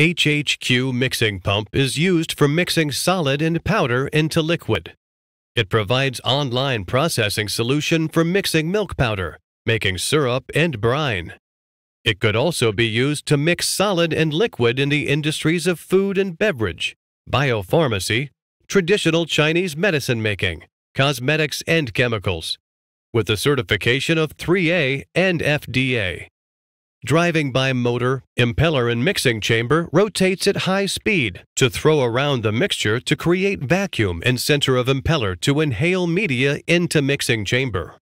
HHQ mixing pump is used for mixing solid and powder into liquid. It provides online processing solution for mixing milk powder, making syrup and brine. It could also be used to mix solid and liquid in the industries of food and beverage, biopharmacy, traditional Chinese medicine making, cosmetics and chemicals, with the certification of 3A and FDA. Driving by motor, impeller, and mixing chamber rotates at high speed to throw around the mixture to create vacuum in center of impeller to inhale media into mixing chamber.